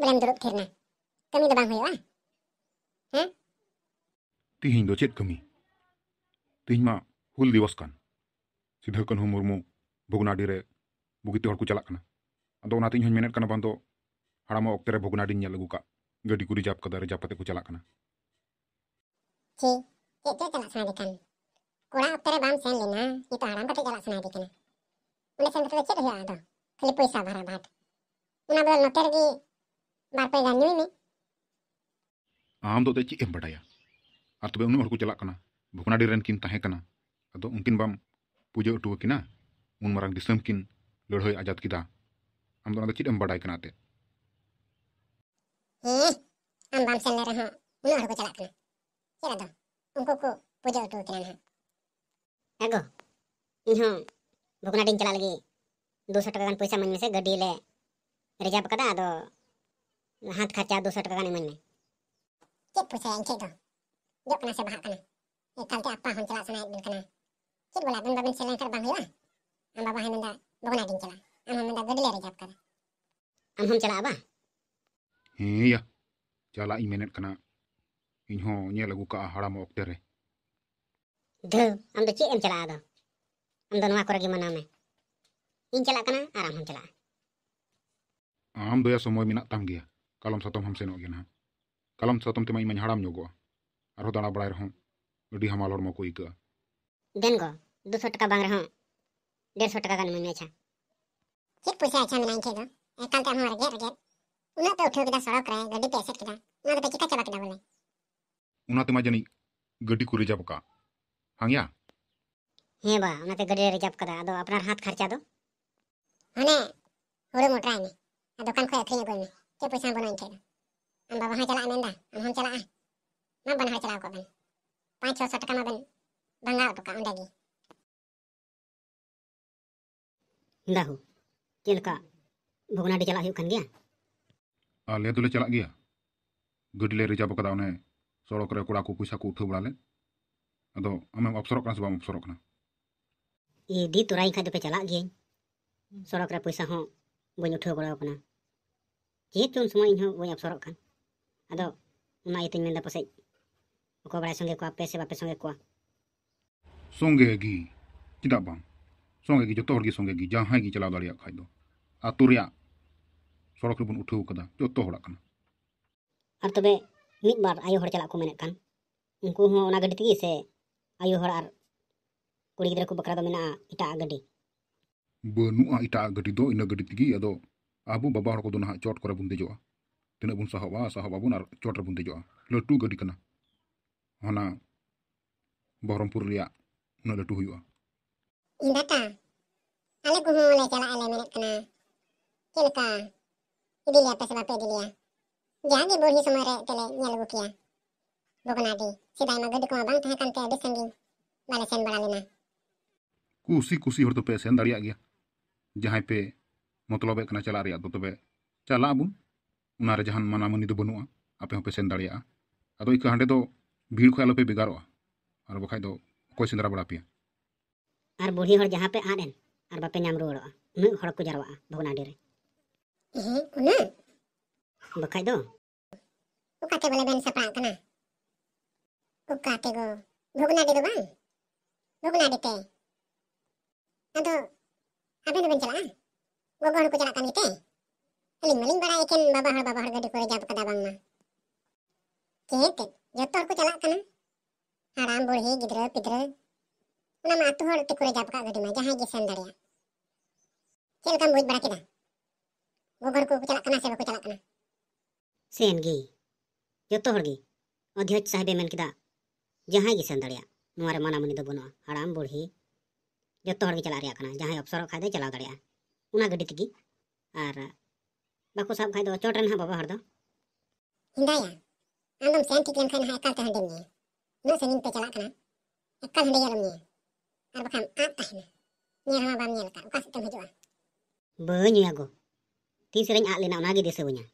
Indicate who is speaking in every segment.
Speaker 1: ᱵᱮᱞᱮᱢ ᱫᱩᱲᱩᱵ ᱛᱷᱤᱨᱱᱟ ᱠᱟᱹᱢᱤ ᱫᱚ ᱵᱟᱝ ᱦᱩᱭᱩᱜᱼᱟ ᱦᱮᱸ
Speaker 2: ᱛᱤᱦᱤᱧ ᱫᱚ ᱪᱮᱫ ᱠᱟᱹᱢᱤ ᱛᱤᱦᱤᱧ ᱢᱟ ᱦᱩᱞ ᱫᱤᱵᱚᱥ ᱠᱟᱱ ᱥᱤᱫᱷᱟᱹ ᱠᱟᱹᱱᱦᱩ ᱢᱩᱨᱢᱩ ᱵᱷᱚᱜᱽᱱᱟᱰᱤ ᱨᱮ ᱵᱩᱜᱤᱛᱮ ᱦᱚᱲ ᱠᱚ ᱪᱟᱞᱟᱜ ᱠᱟᱱᱟ ᱟᱫᱚ ᱚᱱᱟᱛᱮ ᱤᱧ ᱦᱚᱸᱧ ᱢᱮᱱᱮᱫ ᱠᱟᱱᱟ ᱵᱟᱝ ᱫᱚ ᱦᱟᱲᱟᱢᱚᱜ ᱚᱠᱛᱮ ᱨᱮ ᱵᱷᱚᱜᱽᱱᱟᱰᱤᱧ ᱧᱮᱞ ᱟᱹᱜᱩ ᱠᱟᱜ ᱜᱟᱹᱰᱤ ᱠᱚ ᱨᱤᱡᱟᱵᱽ ᱠᱟᱫᱟ ᱨᱤᱡᱟᱵᱽ ᱠᱟᱛᱮ ᱠᱚ ᱪᱟᱞᱟᱜ ᱠᱟᱱᱟ
Speaker 1: ᱪᱮ ᱪᱮᱫ ᱪᱮᱫ ᱪᱟᱞᱟᱜ ᱥᱟᱱᱟ ᱫᱮᱠᱟᱱ ᱠᱚᱲᱟ ᱚᱠᱛᱮ ᱨᱮ ᱵᱟᱢ ᱥᱮᱱ ᱞᱮᱱᱟ ᱱᱤᱛᱚᱜ ᱦᱟᱲᱟᱢ ᱠᱟᱛᱮ ᱪᱟᱞᱟᱜ ᱥᱟᱱᱟ ᱫᱮ ᱠᱟᱱᱟ ᱚᱸᱰᱮ ᱥᱮᱱ ᱠᱟᱛᱮ ᱪᱮᱫ ᱦᱩᱭᱩᱜᱼᱟ ᱟᱫᱚ ᱠᱷᱟᱹᱞᱤ ᱯᱚᱭᱥᱟ ᱵᱷᱟᱲᱟ ᱵᱷᱟᱴ ᱚᱱᱟ ᱵᱚᱫᱚᱞ ᱱᱚᱛᱮ ᱨᱮᱜᱮ बारपे गई में
Speaker 2: आम चेक तबे उन चलना भुकनाडीन तहेकिन उनकिन बम पूजा अटोकना उनमारा दिसम किन लड़ो आजाद किया आम तो चेक एम बड़ा अत
Speaker 1: आगो
Speaker 3: इन भुकनाडी चला दोशो टाक पैसा मिले से गाड़ी ले रिजार्व कर हाथ खर्चा दो सौ टका नहीं मन में
Speaker 1: चेक पूछे इन चेक दो जो कना से बहा कना ये कलते अपा हम चला सना एक दिन कना चेक बोला बन बन चला कर बांग हुआ हम बाबा है मंदा बगना दिन चला हम हम मंदा गडले रे जाप कर हम हम चला बा
Speaker 2: हे या चला ई मेनट कना इन हो ने लगु का हड़ाम ओकते रे
Speaker 3: ध हम तो चेक एम चला दो हम दो नवा कर के मना में इन चला कना आराम हम चला
Speaker 2: आम दया समय मेना ताम गया ᱠᱟᱞᱚᱢ ᱥᱟᱛᱚᱢ ᱦᱚᱸᱢ ᱥᱮᱱᱚᱜ ᱜᱮ ᱱᱟᱦᱟᱜ ᱠᱟᱞᱚᱢ ᱥᱟᱛᱚᱢ ᱛᱮᱢᱟ ᱤᱧ ᱢᱟᱧ ᱦᱟᱲᱟᱢ ᱧᱚᱜᱚᱜᱼᱟ ᱟᱨᱦᱚᱸ ᱫᱟᱬᱟ ᱵᱟᱲᱟᱭ ᱨᱮᱦᱚᱸ ᱟᱹᱰᱤ ᱦᱟᱢᱟᱞ ᱦᱚᱲᱢᱚ ᱠᱚ ᱟᱹᱭᱠᱟᱹᱜᱼᱟ
Speaker 3: ᱫᱮᱱ ᱜᱚ ᱫᱩᱥᱚ ᱴᱟᱠᱟ ᱵᱟᱝ ᱨᱮᱦᱚᱸ ᱰᱮᱲᱥᱚ ᱴᱟᱠᱟ ᱜᱟᱱ ᱢᱟᱹᱧ ᱟᱪᱷᱟ
Speaker 1: ᱪᱮᱫ ᱯᱚᱭᱥᱟ ᱟᱪᱷᱟ ᱢᱮᱱᱟᱜ ᱴᱷᱮᱡ ᱫᱚ ᱮᱠᱟᱞ ᱛᱮ ᱟᱢᱦᱚᱸ ᱨᱮᱸᱜᱮᱡ ᱨᱮᱸᱜᱮᱡ ᱩᱱᱟᱹᱜ ᱯᱮ ᱩᱴᱷᱟᱹᱣ ᱠᱮᱫᱟ ᱥᱚᱲᱚᱠ ᱨᱮ ᱜᱟᱹᱰᱤ ᱯᱮ ᱮᱥᱮᱫ ᱠᱮᱫᱟ ᱚᱱᱟ ᱫᱚᱯᱮ ᱪᱤᱠᱟ ᱪᱟᱵᱟ ᱠᱮᱫᱟ ᱵᱚᱞᱮ
Speaker 2: ᱚᱱᱟ ᱛᱮᱢᱟ ᱡᱟᱹᱱᱤᱡ ᱜᱟᱹᱰᱤ ᱠᱚ ᱨᱤᱡᱟᱵ ᱟᱠᱟᱫ ᱦᱟᱝᱭᱟ
Speaker 3: ᱦᱮᱸ ᱵᱟ ᱚᱱᱟᱛᱮ ᱜᱟᱹᱰᱤ ᱨᱮ ᱨᱤᱡᱟᱵ ᱠᱟᱫᱟ ᱟᱫᱚ ᱟᱯᱱᱟᱨ ᱦᱟᱛ ᱠᱷᱚᱨᱪᱟ ᱫᱚ
Speaker 1: ᱦᱟᱱᱮ ᱦᱩᱲᱩ ᱢᱚᱴᱨᱟᱭ ᱢᱮ ᱟᱨ ᱫᱚᱠᱟᱱ ᱠᱷᱚᱡ ᱟᱹᱠᱷᱨᱤᱧ ᱟᱹᱜᱩᱭ ᱢᱮ ke pesan bonoin ke na. Ang baba hajala amenda, ang hajala ah. Mabon hajala ako ban. Pancho sa taka mabon, bangga ako ka undagi.
Speaker 3: Ndahu, kiel ka, bukuna di dia? hiukan gya?
Speaker 2: Ah, lihat dulu jala gya. Gudile reja buka daunai, soro kere kura aku kuisa kutu berale. Ato, amem obsorok na sebab obsorok na.
Speaker 3: Ini di turai kan tu dia. lagi. Sorak repuisa hong, banyak tuh berapa na. ᱡᱮᱦᱮᱛᱩ ᱩᱱ ᱥᱚᱢᱚᱭ ᱤᱧᱦᱚᱸ ᱵᱟᱹᱧ ᱚᱯᱥᱚᱨᱚᱜ ᱠᱟᱱ ᱟᱫᱚ ᱚᱱᱟ ᱤᱭᱟᱹᱛᱮᱧ ᱢᱮᱱᱫᱟ ᱯᱟᱥᱮᱡ ᱚᱠᱚᱭ ᱵᱟᱲᱟᱭ ᱥᱚᱸᱜᱮ ᱠᱚᱣᱟ ᱯᱮ ᱥᱮ ᱵᱟᱯᱮ ᱥᱚᱸᱜᱮ ᱠᱚᱣᱟ
Speaker 2: ᱥᱚᱸᱜᱮ ᱜᱮ ᱪᱮᱫᱟᱜ ᱵᱟᱝ ᱥᱚᱸᱜᱮ ᱜᱮ ᱡᱚᱛᱚ ᱦᱚᱲ ᱜᱮ ᱥᱚᱸᱜᱮ ᱜᱮ ᱡᱟᱦᱟᱸᱭ ᱜᱮ ᱪᱟᱞᱟᱣ ᱫᱟᱲᱮᱭᱟᱜ ᱠᱷᱟᱡ ᱫᱚ ᱟᱛᱳ ᱨᱮᱭᱟᱜ ᱥᱚᱲᱚᱠ ᱨᱮᱵᱚᱱ ᱩᱴᱷᱟᱹᱣ ᱠᱟᱫᱟ ᱡᱚᱛᱚ ᱦᱚᱲᱟᱜ ᱠᱟᱱᱟ
Speaker 3: ᱟᱨ ᱛᱚᱵᱮ ᱢᱤᱫ ᱵᱟᱨ ᱟᱭᱳ ᱦᱚᱲ ᱪᱟᱞᱟᱜ ᱠᱚ ᱢᱮᱱᱮᱫ ᱠᱟᱱ ᱩᱱᱠᱩ ᱦᱚᱸ ᱚᱱᱟ ᱜᱟᱹᱰᱤ ᱛᱮᱜᱮ ᱥᱮ ᱟᱭᱳ ᱦᱚᱲ ᱟᱨ ᱠᱩᱲᱤ ᱜᱤᱫᱽᱨᱟᱹ ᱠᱚ ᱵᱟᱠᱷᱨᱟ ᱫᱚ ᱢᱮᱱᱟᱜᱼᱟ ᱮᱴᱟᱜ ᱜᱟᱹᱰᱤ
Speaker 2: ᱵᱟᱹᱱᱩᱜᱼᱟ ᱮᱴᱟᱜ ᱜᱟᱹᱰᱤ ᱫᱚ ᱤᱱᱟᱹ ᱜᱟᱹᱰᱤ ᱛᱮᱜᱮ ᱟᱫᱚ abu baba orang kudu nahan cort korabun dijawa. Ah. Tena bun sahaba ah, sahaba bun ar cort korabun dijawa. Ah. Letu gadi kena. Hana barang purliya nu letu hiwa.
Speaker 1: Inda ta. Ale kuhu le jala ale menek kena. Kelka. Ibi liya pesa bape di liya. Jadi bohi semua re tele nyal gukia. Bukan adi. Si bayi magad kuma bang tahan kante Balasan balalina.
Speaker 2: Kusi kusi hortu pesen dari agia. Jahai pe. pe motlobe kena cala ria to tobe jahan abun una rejahan mana muni dubunu a ape hope sendal ya atau ika hande to bil ko alope bigaro a ar bakai to koi sendra bala pia
Speaker 3: ar bodhi hor jaha pe aden ar bape nyam ruoro a nu hor ko jarwa a bhuna dire
Speaker 1: e una bakai to uka te bale ben sapra kana uka go bhuna dire ba bhuna dite ado abe no ben cala ᱜᱚᱜᱚ ᱦᱚᱲ ᱠᱚ ᱪᱟᱞᱟᱜ ᱠᱟᱱ ᱜᱮᱛᱮ ᱟᱹᱞᱤᱧ ᱢᱟᱞᱤᱧ ᱵᱟᱲᱟᱭ ᱮᱠᱮᱱ ᱵᱟᱵᱟ ᱦᱚᱲ ᱵᱟᱵᱟ ᱦᱚᱲ ᱜᱟᱹᱰᱤ ᱠᱚᱨᱮ ᱡᱟᱵ ᱠᱟᱫᱟ ᱵᱟᱝᱢᱟ ᱪᱮᱫ ᱡᱚᱛᱚ ᱦᱚᱲ ᱠᱚ ᱪᱟᱞᱟᱜ ᱠᱟᱱᱟ ᱦᱟᱲᱟᱢ ᱵᱩᱲᱦᱤ ᱜᱤᱫᱽᱨᱟᱹ ᱯᱤᱫᱽᱨᱟᱹ ᱚᱱᱟ ᱢᱟ ᱟᱛᱳ ᱦᱚᱲ ᱛᱮᱠᱚ ᱡᱟᱵ ᱠᱟᱜ ᱜᱟᱹᱰᱤ ᱢᱟ ᱡᱟᱦᱟᱸᱭ ᱜᱮ ᱥᱮᱱ ᱫᱟᱲᱮᱭᱟᱜ ᱪᱮᱫ ᱞᱮᱠᱟᱢ ᱵᱩᱡᱽ ᱵᱟᱲᱟ ᱠᱮᱫᱟ ᱜᱚᱜᱚ ᱦᱚᱲ ᱠᱚ ᱪᱟᱞᱟᱜ ᱠᱟᱱᱟ ᱥᱮ ᱵᱟᱠᱚ ᱪᱟᱞᱟᱜ ᱠᱟᱱᱟ
Speaker 3: ᱥᱮᱱ ᱜᱮ ᱡᱚᱛᱚ ᱦᱚᱲ ᱜᱮ ᱚᱫᱷᱭᱚᱡ ᱥᱟᱦᱮᱵᱮ ᱢᱮᱱ ᱠᱮᱫᱟ ᱡᱟᱦᱟᱸᱭ ᱜᱮ ᱥᱮᱱ ᱫᱟᱲᱮᱭᱟᱜ ᱱᱚᱣᱟ ᱨᱮ ᱢᱟᱱᱟᱢᱩᱱᱤ ᱫᱚ ᱵᱟᱹᱱᱩᱜᱼᱟ ᱦᱟᱲᱟᱢ ᱵᱩᱲᱦᱤ ᱡᱚᱛᱚ ᱦᱚᱲ ᱜᱮ ᱪᱟᱞᱟᱜ ᱨᱮᱭᱟᱜ ᱠᱟᱱᱟ ᱡᱟᱦᱟᱸᱭ ᱚᱯᱥᱚᱨᱚᱜ ᱠᱷᱟᱡ ᱫᱚᱭ ᱪᱟᱞᱟᱣ ᱫᱟᱲᱮᱭᱟᱜᱼᱟ una gede tiki, ara, bako sab kai do chodran haba ya,
Speaker 1: andam sen tiki lam kai na hai kalka hande mi, no sen yin peke lakana, e kalka hande yalam mi, ar bakam a tahina, mi yalam abam mi yalam ka, bakam sen tam hajua,
Speaker 3: bonyu yago, ti sen yin a lina una gede sebunya,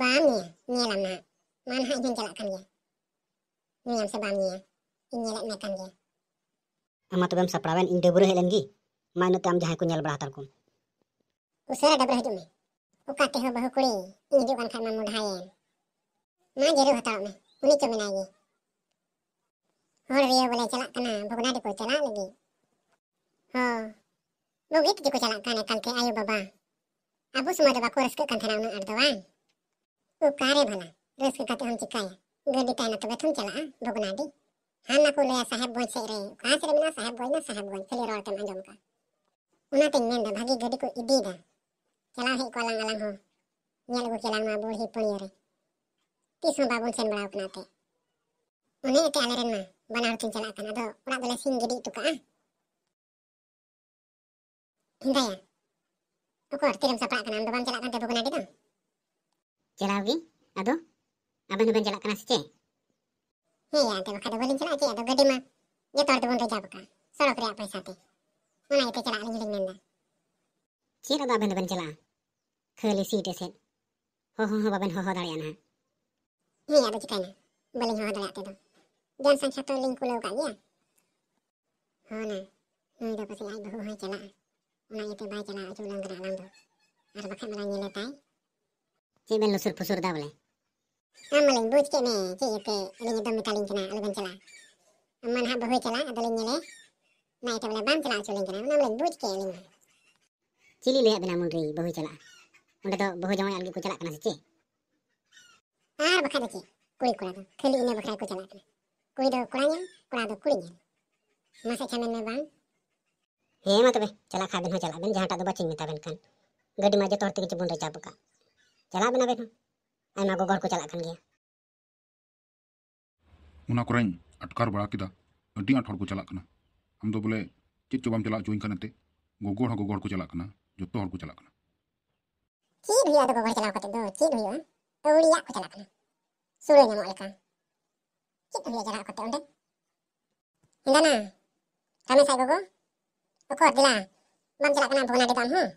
Speaker 1: bam mi, mi yalam na, ma na hai jeng
Speaker 3: jala kam kunyal berhatar kum.
Speaker 1: ᱩᱥᱟᱹᱨᱟ ᱰᱟᱵᱨᱟ ᱦᱤᱡᱩᱜ ᱢᱮ ᱚᱠᱟ ᱛᱮᱦᱚᱸ ᱵᱟᱹᱦᱩ ᱠᱩᱲᱤ ᱤᱧ ᱦᱤᱡᱩᱜ ᱠᱟᱱ ᱠᱷᱟᱱ ᱢᱟ ᱢᱚᱰᱷᱟᱭᱮᱱ ᱢᱟ ᱡᱟᱹᱨᱩ ᱦᱟᱛᱟᱲᱚᱜ ᱢᱮ ᱩᱱᱤ ᱪᱚ ᱢᱮᱱᱟᱭ ᱜᱮ ᱦᱚᱲ ᱨᱤᱭᱟᱹ ᱵᱚᱞᱮ ᱪᱟᱞᱟᱜ ᱠᱟᱱᱟ ᱵᱷᱚᱜᱽᱱᱟᱰᱤ ᱠᱚ ᱪᱟᱞᱟᱜ ᱞᱟᱹᱜᱤᱫ ᱦᱚᱸ ᱵᱩᱜᱤ ᱛᱮᱜᱮ ᱠᱚ ᱪᱟᱞᱟᱜ ᱠᱟᱱ ᱮᱠᱟᱞᱛᱮ ᱟᱭᱳ ᱵᱟᱵᱟ ᱟᱵᱚ ᱥᱚᱢᱚᱭ ᱫᱚ ᱵᱟᱠᱚ ᱨᱟᱹᱥᱠᱟᱹᱜ ᱠᱟᱱ ᱛᱟᱦᱮᱱᱟ ᱩᱱᱟᱹᱜ ᱟᱸᱴ ᱫᱚ ᱵᱟᱝ ᱚᱠᱟᱨᱮ ᱵᱷᱟᱞᱟ ᱨᱟᱹᱥᱠᱟᱹ ᱠᱟᱛᱮ ᱦᱚᱸᱢ ᱪᱤᱠᱟᱹᱭᱟ ᱜᱟᱹᱰᱤ ᱛᱟᱦᱮᱱᱟ ᱛᱚᱵᱮ ᱛᱷᱚᱢ ᱪᱟᱞᱟᱜᱼᱟ ᱵᱷᱚᱜᱽᱱᱟᱰᱤ ᱦᱟᱱᱟ ᱠᱚ ᱞᱟᱹᱭᱟ ᱥᱟᱦᱮᱵᱽᱜᱚᱸᱡᱽ ᱥᱮᱫ ᱨᱮ ᱚᱠᱟ ᱥᱮᱫ ᱨᱮ ᱢᱮᱱᱟᱜᱼᱟ ᱥᱟᱦᱮᱵᱽᱜᱚᱸᱡᱽ ᱥᱟᱦᱮᱵᱽᱜᱚᱸᱡᱽ ᱠᱷᱟᱹᱞᱤ ᱨᱚᱲ ᱛᱮᱢ ᱟᱸᱡᱚᱢ ᱠᱟᱜᱼᱟ ᱚᱱᱟᱛᱮᱧ ᱢᱮᱱᱫᱟ ᱵᱷᱟᱜᱤ ᱜᱟᱹᱰᱤ ᱠᱚ ᱤᱫᱤᱭᱮᱫᱟ celahi ko lang alang ho nyel go kelang ma bol hi poni re tisu babun sen bala nate. te उने ite aleren ma बनाव tin चला kana do ora dole sing gidi tu ka ah. hindaya ukor tiram sapra kana am do bam kan te bukan adi do चलाव ado aban aban चला kana sche he ya te bakha do bolin चला ado gede ma ye tor dubun reja sorok apa sate mana ite celah aling ring nenda
Speaker 3: Cira ba aban aban चला
Speaker 1: ᱯᱷᱮᱞᱤᱥᱤᱴᱮᱥᱚᱱ
Speaker 3: ᱦᱚᱦᱚ ᱦᱚᱸ ᱵᱟᱵᱮᱱ ᱦᱚᱦᱚ ᱫᱟᱲᱮᱭᱟᱜᱼᱟ
Speaker 1: ᱱᱟᱦᱟᱜ ᱦᱮᱸ ᱟᱫᱚ ᱪᱤᱠᱟᱹᱭᱱᱟ ᱵᱟᱹᱞᱤᱧ ᱦᱚᱦᱚ ᱫᱟᱲᱮᱭᱟᱜ ᱛᱮᱫᱚ ᱡᱚᱱ ᱥᱚᱝᱠᱷᱟ ᱛᱚ ᱞᱤᱧ ᱠᱩᱞᱟᱹᱣ ᱠᱟᱜ ᱜᱮᱭᱟ ᱦᱚᱱᱟ ᱱᱩᱭ ᱫᱚ ᱯᱟᱥᱮᱡ ᱟᱡ ᱵᱟᱹᱦᱩ ᱦᱚᱸᱭ ᱪᱟᱞᱟᱜᱼᱟ ᱚᱱᱟ ᱤᱭᱟᱹᱛᱮ ᱵᱟᱭ ᱪᱟᱞᱟᱣ ᱦᱚᱪᱚ ᱞᱟᱝ ᱠᱟᱱᱟ ᱟᱞᱟᱝ ᱫᱚ ᱟᱨ ᱵᱟᱠᱷᱟᱡ ᱢᱟᱞᱟᱝ ᱧᱮᱞᱮ ᱛᱟᱭ
Speaker 3: ᱪᱮᱫ ᱵᱮᱱ ᱞᱩᱥᱩᱨ ᱯᱩᱥᱩᱨ ᱫᱟ ᱵᱚᱞᱮ
Speaker 1: ᱟᱢ ᱢᱟᱞᱤᱧ ᱵᱩᱡᱽ ᱠᱮᱫ ᱢᱮ ᱪᱮᱫ ᱤᱭᱟᱹᱛᱮ ᱟᱹᱞᱤᱧ ᱫᱚᱢ ᱢᱮᱛᱟᱞᱤᱧ ᱠᱟᱱᱟ ᱟᱞᱚᱵᱮᱱ ᱪᱟᱞᱟᱜᱼᱟ ᱟᱢ ᱢᱟ ᱱᱟᱦᱟᱜ ᱵᱟᱹᱦᱩᱭ ᱪᱟᱞᱟᱜ ᱟᱫᱚᱞᱤᱧ ᱧᱮᱞᱮ ᱚᱱᱟ ᱤᱭᱟᱹᱛᱮ ᱵᱚᱞᱮ ᱵᱟᱢ ᱪᱟᱞᱟᱣ ᱦᱚᱪᱚ ᱞᱤᱧ ᱠᱟᱱᱟ ᱚᱱᱟ ᱢᱟᱞᱤᱧ ᱵᱩᱡᱽ ᱠᱮᱫ ᱟᱹᱞᱤᱧ ᱢᱟ ᱪᱤᱞᱤ ᱞᱟᱹᱭᱟᱫ ᱵᱮᱱᱟ ᱢᱩᱱᱨᱤ ᱵᱟᱹᱦᱩᱭ ᱪᱟᱞᱟᱜᱼᱟ ᱚᱸᱰᱮ ᱫᱚ ᱵᱟᱹᱦᱩ ᱡᱟᱶᱟᱭ ᱟᱢᱜᱮ ᱠᱚ ᱪᱟᱞᱟᱜ ᱠᱟᱱᱟ ᱥᱮ ᱪᱮᱫ ᱟᱨ ᱵᱟᱠᱷᱟᱡ ᱫᱚ ᱪᱮᱫ ᱠᱩᱲᱤ ᱠᱚᱲᱟ ᱫᱚ ᱠᱷᱟᱹᱞᱤ ᱤᱱᱟᱹ ᱵᱟᱠᱷᱨᱟ ᱠᱚ ᱪᱟᱞᱟᱜ ᱠᱟᱱᱟ ᱠᱩᱲᱤ ᱫᱚ ᱠᱚᱲᱟ ᱧᱮᱞ ᱠᱚᱲᱟ ᱫᱚ ᱠᱩᱲᱤ ᱧᱮᱞ ᱢᱟᱥᱮ ᱪᱷᱟᱢᱮᱱ ᱢᱮ ᱵᱟᱝ
Speaker 3: ᱦᱮᱸ ᱢᱟ ᱛᱚᱵᱮ ᱪᱟᱞᱟᱜ ᱠᱷᱟᱱ ᱵᱮᱱ ᱦᱚᱸ ᱪᱟᱞᱟᱜ ᱵᱮᱱ ᱡᱟᱦᱟᱸᱴᱟᱜ ᱫᱚ ᱵᱟᱹᱪᱤᱧ ᱢᱮᱛᱟᱵᱮᱱ ᱠᱟᱱ ᱜᱟᱹᱰᱤ ᱢᱟ ᱡᱚᱛᱚ ᱦᱚᱲ ᱛᱮᱜᱮ ᱪᱮᱵᱚᱱ ᱨᱮᱪᱟᱵ ᱟᱠᱟᱫ ᱪᱟᱞᱟᱜ ᱵᱮᱱ ᱟᱵᱮᱱ ᱦᱚᱸ ᱟᱭᱢᱟ ᱜᱚᱜᱚ ᱦᱚᱲ ᱠᱚ ᱪᱟᱞᱟᱜ ᱠᱟᱱ ᱜᱮᱭᱟ
Speaker 2: ᱚᱱᱟ ᱠᱚᱨᱮᱧ ᱟᱴᱠᱟᱨ ᱵᱟᱲᱟ ᱠᱮᱫᱟ ᱟᱹᱰᱤ ᱟᱸᱴ ᱦᱚᱲ ᱠᱚ ᱪᱟᱞᱟᱜ ᱠᱟᱱᱟ ᱟᱢ ᱫᱚ ᱵᱚᱞᱮ ᱪᱮᱫ ᱪᱚ ᱵᱟᱢ ᱪᱟᱞᱟᱣ ᱦᱚᱪᱚᱧ ᱠᱟᱱᱛᱮ ᱜᱚᱜᱚ ᱦᱚᱲ ᱜᱚᱜᱚ ᱦᱚᱲ ᱠᱚ ᱪᱟᱞᱟᱜ ᱠᱟᱱᱟ ᱡᱚᱛᱚ ᱦᱚᱲ ᱠᱚ ᱪᱟᱞᱟᱜ ᱠᱟᱱᱟ
Speaker 1: ᱪᱮᱫ ᱦᱩᱭᱩᱜᱼᱟ ᱟᱫᱚ ᱜᱚᱜᱚ ᱪᱟᱞᱟᱣ ᱠᱟᱛᱮ ᱫᱚ ᱪᱮᱫ ᱦᱩᱭᱩᱜᱼᱟ ᱟᱹᱣᱲᱤᱭᱟᱜ ᱠᱚ ᱪᱟᱞᱟᱜ ᱠᱟᱱᱟ ᱥᱩᱲᱟᱹ ᱧᱟᱢᱚᱜ ᱞᱮᱠᱟ ᱪᱮᱫ ᱦᱩᱭᱩᱜᱼᱟ ᱪᱟᱞᱟᱣ ᱠᱟᱛᱮ ᱚᱸᱰᱮ ᱦᱮᱸᱫᱟᱱᱟ ᱠᱟᱹᱢᱤ ᱥᱟᱭ ᱜᱚᱜᱚ ᱚᱠᱚᱨ ᱫᱮᱞᱟ ᱵᱟᱢ ᱪᱟᱞᱟᱜ ᱠᱟᱱᱟ ᱵᱷᱚᱜᱽᱱᱟᱰᱤ ᱫᱚ ᱟᱢ ᱦᱚᱸ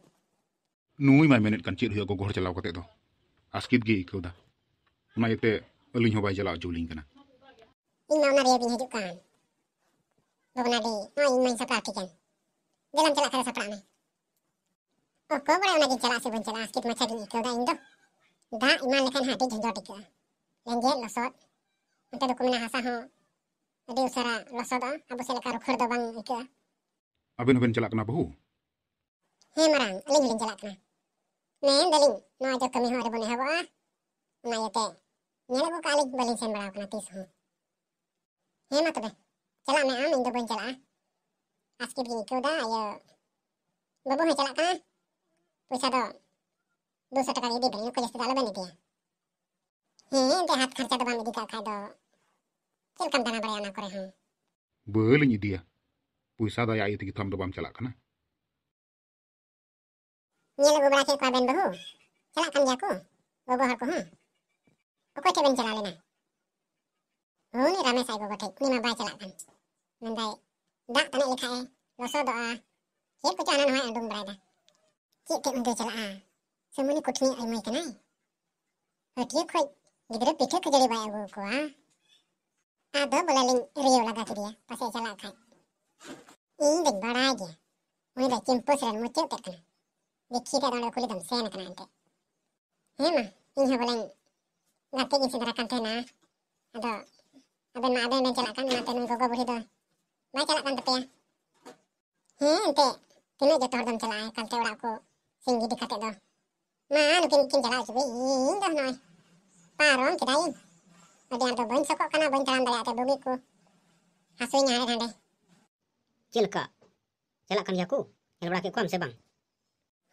Speaker 2: ᱱᱩᱭ ᱢᱟᱭ ᱢᱮᱱᱮᱫ ᱠᱟᱱ ᱪᱮᱫ ᱦᱩᱭᱩᱜᱼᱟ ᱜᱚᱜᱚ ᱦᱚᱲ ᱪᱟᱞᱟᱣ ᱠᱟᱛᱮ ᱫᱚ ᱟᱥᱠᱮᱛ ᱜᱮ ᱟᱹᱭᱠᱟᱹᱣ ᱫᱟ ᱚᱱᱟ ᱤᱭᱟᱹᱛᱮ ᱟᱹᱞᱤᱧ ᱦᱚᱸ ᱵᱟᱭ ᱪᱟᱞᱟᱣ ᱦᱚᱪᱚᱣᱟᱞᱤᱧ ᱠᱟᱱᱟ
Speaker 1: ᱤᱧ ᱢᱟ ᱚᱱᱟ ᱨᱮᱭᱟᱜ ᱜᱤᱧ ᱦᱤᱡᱩᱜ ᱠᱟᱱ ᱵᱷᱚᱜᱽᱱᱟᱰᱤ ᱱᱚᱜᱼᱚᱭ ᱤᱧ ᱢᱟᱧ ᱥᱟᱯᱲᱟᱣ ᱴᱷᱤᱠᱟᱹᱱ ᱫᱮᱞᱟᱢ ᱪᱟᱞᱟᱜ ᱠᱷᱟᱱ ᱥᱟᱯᱲᱟᱜ ᱢᱮ ඔක්කො බර වනගේ චලාසි පුංචල ආස්කිත් මචරින් ඉකෝග ඉන්දො දා ඉමාන් ලකන් හටි ජොන්ජෝටික ලෙන්ගේ ලොසොත් අන්ත දුකුමන හසා හෝ අඩි උසර ලොසොද අබු සෙලක රුඛර් දො බං ඉක
Speaker 2: අබින් බෙන් චලක් නබහු
Speaker 1: හේ මරන් අලින් ලින් චලක් න නේන් දලින් නෝ ජො කමි හොර බොනේ හවා නයතේ ᱧᱮᱞᱚᱜ ᱠᱟᱞᱤᱡ ᱵᱟᱹᱞᱤᱧ ᱥᱮᱱ ᱵᱟᱲᱟᱣ ᱠᱟᱱᱟ ᱛᱤᱥ ᱦᱚᱸ ᱦᱮᱸ ᱢᱟ ᱛᱚᱵᱮ ᱪᱟᱞᱟᱜ ᱢᱮ ᱟᱢ ᱤᱧ ᱫᱚ ᱵᱟᱹᱧ ᱪᱟᱞᱟᱜᱼᱟ ᱟᱥᱠᱤᱛ ᱜᱤᱧ ᱟᱹᱭᱠᱟᱹᱣᱫᱟ ᱤᱭᱟᱹ ᱵᱟᱹᱵᱩ ᱦᱚᱸ ᱪᱟᱞᱟᱜ ᱠᱟᱱᱟ पैसा दो दो सौ टका दी भेल कोई रिश्तेदार बने दिया हे ते हाथ खर्चा दबा में दिखा खाय दो चल कम दाना बड़े आना करे हम
Speaker 2: बल इन दिया पैसा दा आई तगी थम दो बाम चला खाना
Speaker 1: ᱧᱮᱞ ᱜᱚᱵᱲᱟ ᱪᱮᱫ ᱠᱚ ᱵᱮᱱ ᱵᱟᱹᱦᱩ ᱪᱟᱞᱟᱜ ᱠᱟᱱ ᱜᱮᱭᱟ ᱠᱚ ᱜᱚᱜᱚ ᱦᱚᱲ ᱠᱚ ᱦᱚᱸ ᱚᱠᱚᱭ ᱴᱷᱮᱱ ᱵᱮᱱ ᱪᱟᱞᱟᱣ ᱞᱮᱱᱟ ᱩᱱᱤ ᱨᱟᱢᱮᱥ ᱟᱡ ᱜᱚᱜᱚ ᱴᱷᱮᱱ ᱩᱱᱤ ᱢᱟ ᱵᱟᱭ ᱪᱟᱞᱟᱜ ᱠᱟᱱ ᱢᱮᱱᱫᱟᱭ ᱫᱟᱜ ᱛᱟᱱᱮᱡ ᱞᱮᱠᱷᱟᱡ ᱮ ᱞᱚᱥᱚᱫᱚᱜᱼᱟ ᱪᱮᱫ ᱠᱚᱪᱚ ᱦᱟᱱᱟ ᱱᱚᱣᱟᱭ ᱩᱰᱩᱝ ᱵᱟᱲᱟᱭᱫᱟ ᱪᱮᱫ ᱛᱮᱢ ᱟᱸᱫᱚ ᱪᱟᱞᱟᱜᱼᱟ ᱥᱚᱢᱚᱱᱤ ᱠᱩᱴᱷᱱᱤ ᱟᱭᱢᱟᱭ ᱠᱟᱱᱟᱭ ᱦᱟᱹᱴᱤᱭᱟᱹ ᱠᱷᱚᱡ ᱜᱤᱫᱽᱨᱟᱹ ᱯᱤᱴᱷᱟᱹ ᱠᱷᱟᱹᱡᱟᱹᱲᱤ ᱵᱟᱭ ᱟᱹᱜᱩ ᱠᱚᱣᱟ ᱟᱫᱚ ᱵᱚᱞᱮ ᱞᱤᱧ ᱨᱤᱭᱟᱹᱣ ᱞᱟᱜᱟ ᱠᱮᱫᱮᱭᱟ ᱯᱟᱥᱮ ᱪᱟᱞᱟᱜ ᱠᱷᱟᱡ ᱤᱧ ᱫᱚᱧ ᱵᱟᱲᱟᱭ ᱜᱮᱭᱟ ᱩᱱᱤ ᱫᱚ ᱪᱤᱢᱯᱟᱹᱥ ᱨᱮᱱ ᱢᱩᱪᱟᱹᱫ ᱛᱮ ᱠᱟᱱᱟ ᱫᱤᱠᱷᱤ ᱫᱚ ᱱᱚᱰᱮ ᱠᱩᱞᱤ ᱫᱚᱢ ᱥᱮᱱ ᱠᱟᱱᱟ ᱮᱱᱛᱮ ᱦᱮᱸ ᱢᱟ ᱤᱧ ᱦᱚᱸ ᱵᱚᱞᱮᱧ ᱜᱟᱛᱮ ᱜᱤᱧ ᱥᱮᱸᱫᱽᱨᱟ ᱠᱟᱱ ᱛᱟᱦᱮᱱᱟ ᱟᱫᱚ ᱟᱵᱮᱱ ᱢᱟ ᱟᱵᱮᱱ ᱵᱮᱱ ᱪᱟᱞᱟᱜ ᱠᱟᱱ ᱚᱱᱟᱛᱮ ᱱᱩᱭ ᱜᱚᱜᱚ ᱵᱩᱲᱦᱤ ᱫᱚ ᱵᱟᱭ ᱪᱟᱞᱟᱜ ᱠᱟᱱ ᱛᱟᱯᱮᱭᱟ ᱦᱮᱸ ᱮᱱᱛᱮ ᱛᱤᱱᱟᱹᱜ ᱡᱚᱛᱚ ᱦᱚᱲ ᱫᱚᱢ ᱪᱟᱞᱟᱜᱼᱟ ᱮᱠᱟᱞᱛᱮ ᱚᱲᱟᱜ ᱠᱚ tinggi dekat itu mah nu kin kin jalan cuy indah noy parong kita ini ada yang bon sokok karena bon terang dari atas bumiku hasunya ada deh cilka jalan kam yang berarti kuam sebang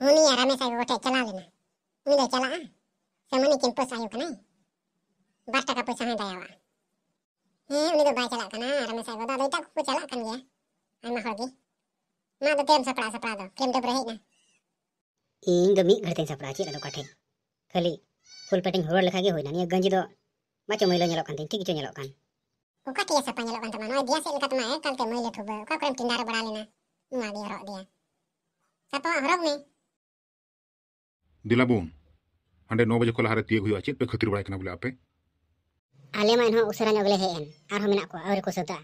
Speaker 1: ini ya rame saya gote jalan ini dah jalan ah sama ni kin pos ayu kena barta kapus saya dayawa eh ini dah baik jalan kena rame saya gote dah tak kupu jalan kan ya Ayo mah hoki. Mah tu tem sepra sepra tu. Krim tu berhit
Speaker 3: ing demi ngerti sah peracik atau kateng. Kali, full pating hurul lagi hui nanti ganjil do. Macam mulu nyelok kanting, tiki cuy nyelok kan.
Speaker 1: Bukak dia siapa nyelok teman? Oh dia sih lihat teman, kalau temui lihat hubu, kau kurang tindar berani na. dia rok Siapa orang rok ni?
Speaker 2: Di labung. Anda nombor jekol hari tiga hui acit, berkhutir berani kena bule ape?
Speaker 3: Alia main ho usiran yang boleh hein. Arah mina aku,
Speaker 1: arah aku serta.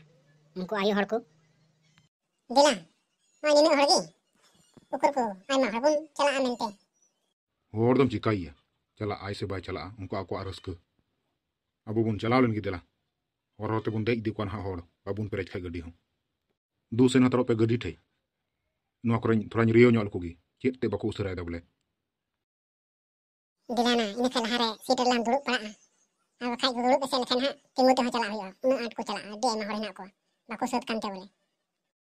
Speaker 1: Muka ayuh harku. Di lah. Ma ini ukurku ay mahal pun cala amin te.
Speaker 2: Wordom si kaya, cala ay seba cala ang ako aros ko. Abo pun cala ulin kita lah. Orang tebun pun dek di kuan hahor, abun perajuk kayak gede hong. Dua senar terop kayak gede teh. Nu aku rany terany rio nyol kugi, cip te baku usirai dah boleh.
Speaker 1: Dilana, ini kan hari si terlang dulu pernah. Aku kayak dulu eh, pesen kan ha, timur tuh cala hiyo, oh. nu aku cala, dia mahorin aku, baku surat kan te